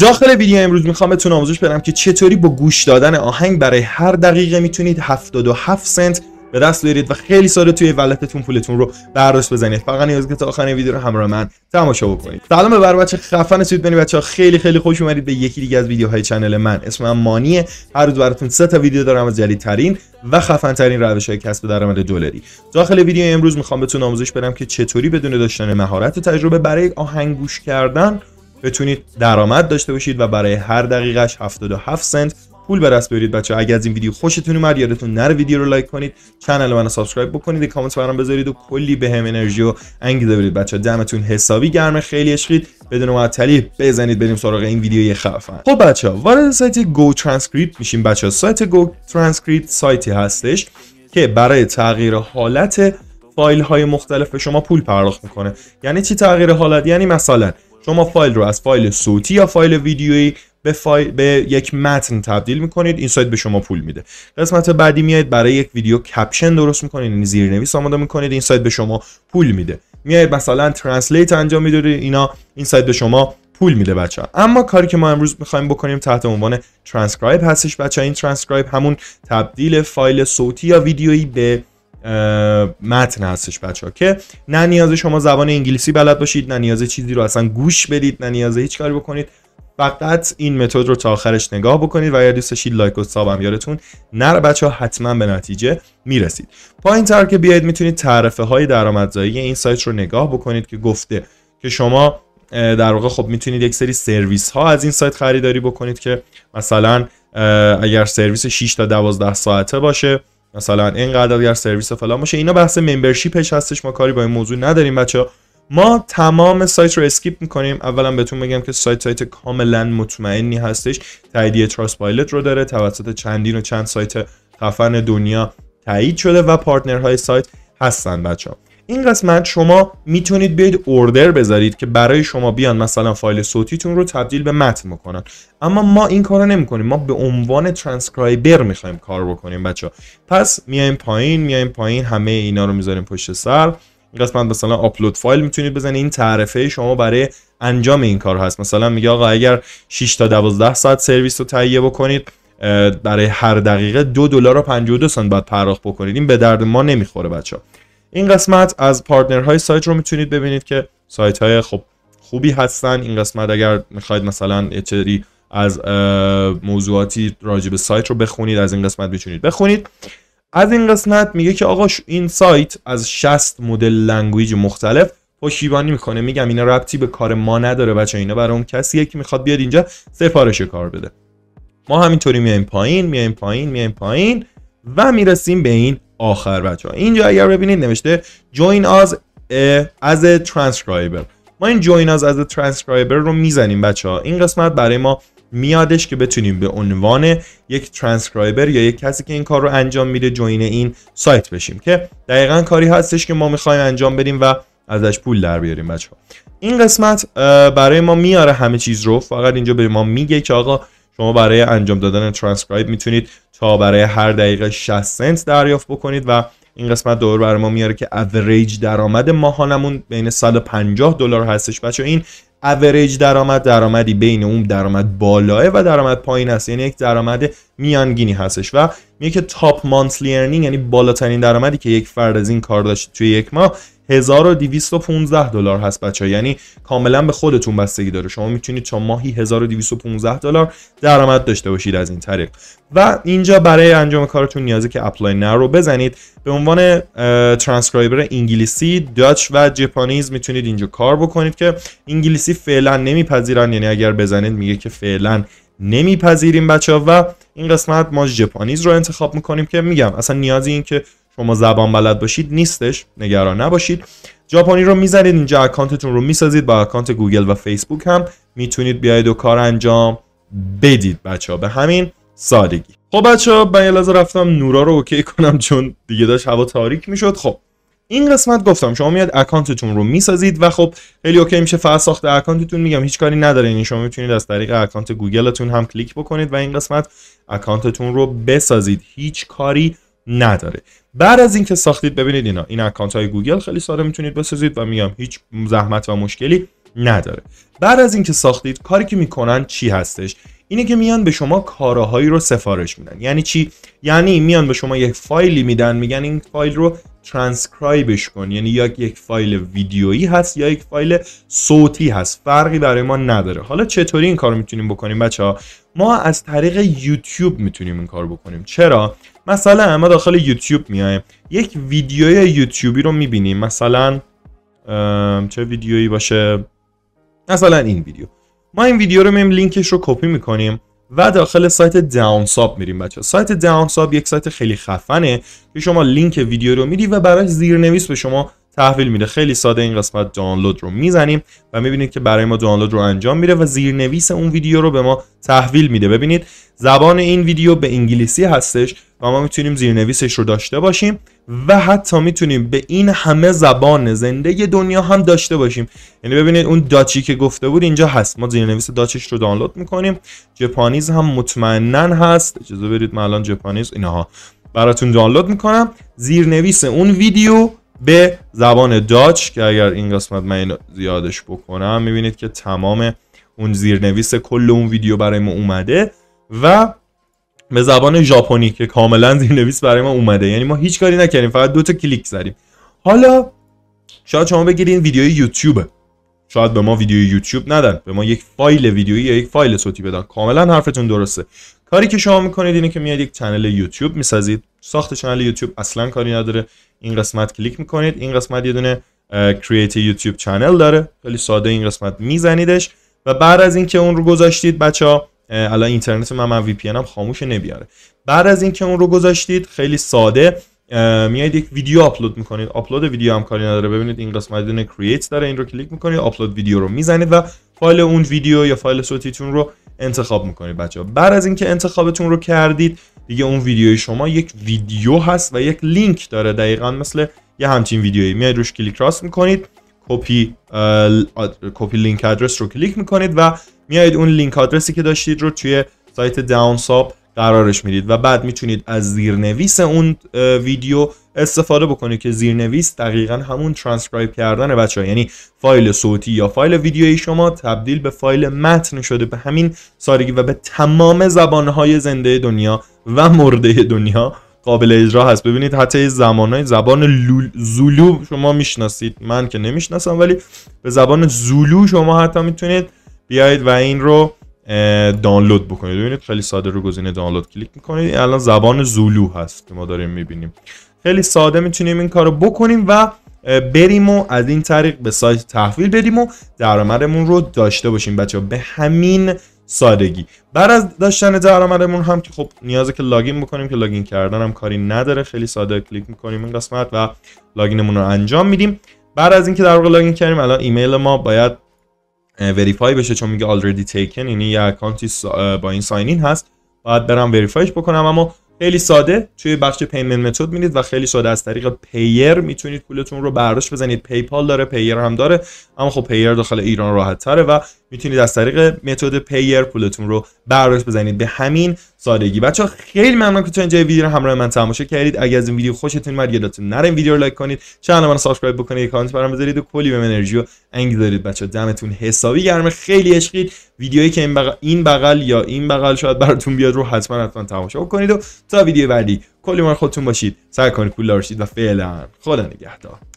داخل ویدیو امروز میخوام بهتون آموزش بدم که چطوری با گوش دادن آهنگ برای هر دقیقه میتونید 77 سنت به دست بیارید و خیلی ساده توی ولتتون پولتون رو برداشت بزنید فقط نیاز که تا آخر ویدیو رو همراه من تماشا بکنید سلام به بر بچه خفن سوید بنی بچه ها خیلی خیلی خوش اومدید به یکی دیگه از ویدیوهای چنل من اسم من مانیه هر روز براتون سه تا ویدیو دارم از ترین و خفن ترین روش های کسب درآمد دلاری داخل ویدیو امروز میخوام بهتون آموزش بدم که چطوری بدون داشتن مهارت و تجربه برای آهنگ گوش کردن بتونید درآمد داشته باشید و برای هر دقیقش 77 سنت پول به برید بچه اگر از این ویدیو خوشتون اومد یادتون نر ویدیو رو لایک کنید کانال منو سابسکرایب بکنید کامنت برام بذارید و کلی به هم انرژی و انگیزه بدید بچه دمتون حسابی گرم خیلی عشقید بدون معطلی بزنید بریم سراغ این ویدیو یه خفن خب بچه وارد سایت گو ترانسکریپت میشیم بچه سایت گو ترانسکریپت سایتی هستش که برای تغییر حالت فایل های مختلف به شما پول پرداخت میکنه یعنی چی تغییر حالت یعنی مثلا شما فایل رو از فایل صوتی یا فایل ویدیویی به, فایل به یک متن تبدیل میکنید این سایت به شما پول میده قسمت بعدی میاید برای یک ویدیو کپشن درست میکنید یعنی زیرنویس آماده میکنید این سایت به شما پول میده میایید مثلا ترنسلیت انجام میدید اینا این سایت به شما پول میده بچه اما کاری که ما امروز میخوایم بکنیم تحت عنوان ترانسکرایب هستش بچه این ترانسکرایب همون تبدیل فایل صوتی یا ویدیویی به متن هستش بچه ها که نه نیاز شما زبان انگلیسی بلد باشید نه نیاز چیزی رو اصلا گوش بدید نه نیاز هیچ کاری بکنید فقط این متد رو تا آخرش نگاه بکنید و اگر دوستشید لایک و ساب هم یادتون نره بچه ها حتما به نتیجه میرسید پایین تر که بیاید میتونید تعرفه های درآمدزایی این سایت رو نگاه بکنید که گفته که شما در واقع خب میتونید یک سری سرویس ها از این سایت خریداری بکنید که مثلا اگر سرویس 6 تا 12 ساعته باشه مثلا اینقدر اگر سرویس فلان باشه اینا بحث ممبرشیپش هستش ما کاری با این موضوع نداریم بچه ما تمام سایت رو اسکیپ میکنیم اولا بهتون بگم که سایت سایت کاملا مطمئنی هستش تاییدیه تراس پایلت رو داره توسط چندین و چند سایت خفن دنیا تایید شده و پارتنر های سایت هستن بچه ها. این قسمت شما میتونید بیاید اوردر بذارید که برای شما بیان مثلا فایل صوتیتون رو تبدیل به متن بکنن اما ما این کارو نمیکنیم ما به عنوان ترانسکرایبر میخوایم کار بکنیم بچه پس میایم پایین میایم پایین همه اینا رو میذاریم پشت سر این قسمت مثلا آپلود فایل میتونید بزنید این تعرفه شما برای انجام این کار هست مثلا میگه آقا اگر 6 تا 12 ساعت سرویس رو تهیه بکنید برای هر دقیقه دو دلار و 52 سنت باید پرداخت بکنید این به درد ما نمیخوره بچه ها. این قسمت از پارتنرهای سایت رو میتونید ببینید که سایت های خب خوبی هستن این قسمت اگر میخواید مثلا چری از موضوعاتی راجع به سایت رو بخونید از این قسمت میتونید بخونید از این قسمت میگه که آقا این سایت از 60 مدل لنگویج مختلف پشتیبانی میکنه میگم اینا ربطی به کار ما نداره بچه اینا برای اون کسیه که میخواد بیاد اینجا سفارش کار بده ما همینطوری میایم پایین میایم پایین میایم پایین و میرسیم به این آخر بچه ها اینجا اگر ببینید نوشته join us as a transcriber ما این join us as a transcriber رو میزنیم بچه ها این قسمت برای ما میادش که بتونیم به عنوان یک ترانسکرایبر یا یک کسی که این کار رو انجام میده جوین این سایت بشیم که دقیقا کاری هستش که ما میخوایم انجام بدیم و ازش پول در بیاریم بچه ها این قسمت برای ما میاره همه چیز رو فقط اینجا به ما میگه که آقا شما برای انجام دادن ترانسکرایب میتونید تا برای هر دقیقه 60 سنت دریافت بکنید و این قسمت دور بر ما میاره که اوریج درآمد ماهانمون بین 150 دلار هستش بچه این اوریج درآمد درآمدی بین اون درآمد بالاه و درآمد پایین هست یعنی یک درآمد میانگینی هستش و میگه که تاپ مانتلی ارنینگ یعنی بالاترین درآمدی که یک فرد از این کار داشت توی یک ماه 1215 دلار هست بچه ها. یعنی کاملا به خودتون بستگی داره شما میتونید تا ماهی 1215 دلار درآمد داشته باشید از این طریق و اینجا برای انجام کارتون نیازه که اپلای نر رو بزنید به عنوان ترانسکرایبر انگلیسی داچ و ژاپنیز میتونید اینجا کار بکنید که انگلیسی فعلا نمیپذیرن یعنی اگر بزنید میگه که فعلا نمیپذیریم بچه ها و این قسمت ما ژاپنیز رو انتخاب میکنیم که میگم اصلا نیازی این که شما زبان بلد باشید نیستش نگران نباشید ژاپنی رو میزنید اینجا اکانتتون رو میسازید با اکانت گوگل و فیسبوک هم میتونید بیاید و کار انجام بدید بچه ها به همین سادگی خب بچه ها من یه رفتم نورا رو اوکی کنم چون دیگه داشت هوا تاریک میشد خب این قسمت گفتم شما میاد اکانتتون رو میسازید و خب خیلی اوکی میشه فقط ساخت اکانتتون میگم هیچ کاری نداره این شما میتونید از طریق اکانت گوگلتون هم کلیک بکنید و این قسمت اکانتتون رو بسازید هیچ کاری نداره بعد از اینکه ساختید ببینید اینا این اکانت های گوگل خیلی ساده میتونید بسازید و میگم هیچ زحمت و مشکلی نداره بعد از اینکه ساختید کاری که میکنن چی هستش اینه که میان به شما کارهایی رو سفارش میدن یعنی چی یعنی میان به شما یک فایلی میدن میگن این فایل رو ترانسکرایبش کن یعنی یا یک فایل ویدیویی هست یا یک فایل صوتی هست فرقی برای ما نداره حالا چطوری این کار میتونیم بکنیم بچه ها ما از طریق یوتیوب میتونیم این کار بکنیم چرا مثلا ما داخل یوتیوب میایم یک ویدیوی یوتیوبی رو میبینیم مثلا چه ویدیویی باشه مثلا این ویدیو ما این ویدیو رو میم لینکش رو کپی میکنیم و داخل سایت داون ساب میریم بچه سایت داون یک سایت خیلی خفنه که شما لینک ویدیو رو میدی و براش زیرنویس به شما تحویل میده خیلی ساده این قسمت دانلود رو میزنیم و میبینید که برای ما دانلود رو انجام میده و زیرنویس اون ویدیو رو به ما تحویل میده ببینید زبان این ویدیو به انگلیسی هستش و ما میتونیم زیرنویسش رو داشته باشیم و حتی میتونیم به این همه زبان زنده دنیا هم داشته باشیم یعنی ببینید اون داچی که گفته بود اینجا هست ما زیرنویس داچش رو دانلود میکنیم ژاپنیز هم مطمئنا هست اجازه برید من الان ژاپنیز اینها براتون دانلود میکنم زیرنویس اون ویدیو به زبان داچ که اگر این قسمت من زیادش بکنم میبینید که تمام اون زیرنویس کل اون ویدیو برای ما اومده و به زبان ژاپنی که کاملا زیرنویس برای ما اومده یعنی ما هیچ کاری نکردیم فقط دو تا کلیک زدیم حالا شاید شما بگیرید این ویدیوی یوتیوبه شاید به ما ویدیو یوتیوب ندن به ما یک فایل ویدیویی یا یک فایل صوتی بدن کاملا حرفتون درسته کاری که شما میکنید اینه که میاد یک چنل یوتیوب میسازید ساخت چنل یوتیوب اصلا کاری نداره این قسمت کلیک میکنید این قسمت یه دونه یوتیوب چنل داره خیلی ساده این قسمت میزنیدش و بعد از اینکه اون رو گذاشتید بچه ها الان اینترنت من من وی پی هم خاموش نمیاره بعد از اینکه اون رو گذاشتید خیلی ساده میایید یک ویدیو آپلود میکنید آپلود ویدیو هم کاری نداره ببینید این قسمت دونه کرییت داره این رو کلیک میکنید آپلود ویدیو رو میزنید و فایل اون ویدیو یا فایل صوتیتون رو انتخاب میکنید بچه بعد از اینکه انتخابتون رو کردید دیگه اون ویدیوی شما یک ویدیو هست و یک لینک داره دقیقا مثل یه همچین ویدیویی میاید روش کلیک راست میکنید کپی کپی لینک آدرس رو کلیک میکنید و میایید اون لینک آدرسی که داشتید رو توی سایت داونساب قرارش میدید و بعد میتونید از زیرنویس اون ویدیو استفاده بکنید که زیرنویس دقیقا همون ترانسکرایب کردن بچه یعنی فایل صوتی یا فایل ویدیویی شما تبدیل به فایل متن شده به همین سارگی و به تمام زبانهای زنده دنیا و مرده دنیا قابل اجرا هست ببینید حتی های زبان زولو شما میشناسید من که نمیشناسم ولی به زبان زولو شما حتی میتونید بیایید و این رو دانلود بکنید ببینید خیلی ساده رو گزینه دانلود کلیک میکنید الان زبان زولو هست که ما داریم میبینیم خیلی ساده میتونیم این کارو بکنیم و بریم و از این طریق به سایت تحویل بدیم و درآمدمون رو داشته باشیم بچه ها به همین سادگی بعد از داشتن درآمدمون هم که خب نیازه که لاگین بکنیم که لاگین کردن هم کاری نداره خیلی ساده کلیک میکنیم این قسمت و لاگینمون رو انجام میدیم بعد از اینکه در واقع لاگین کردیم الان ایمیل ما باید وریفای بشه چون میگه already taken یعنی یه اکانتی با این ساینین هست باید برم وریفایش بکنم اما خیلی ساده توی بخش پیمنت متد میرید و خیلی ساده از طریق پیر میتونید پولتون رو برداشت بزنید پیپال داره پیر هم داره اما خب پیر داخل ایران راحت تره و میتونید از طریق متد پیر پولتون رو برداشت بزنید به همین سادگی بچه خیلی ممنون که تو اینجا ویدیو رو همراه من تماشا کردید اگر از این ویدیو خوشتون اومد یادتون نره این ویدیو رو لایک کنید چنل من سابسکرایب بکنید کامنت برام بذارید و کلی به انرژی و دارید بچه دمتون حسابی گرم خیلی عشقید ویدیویی که این بغل, یا این بغل شاید براتون بیاد رو حتما حتما تماشا کنید و تا ویدیو بعدی کلی من خودتون باشید سعی کنید پول و فعلا خدا نگهدار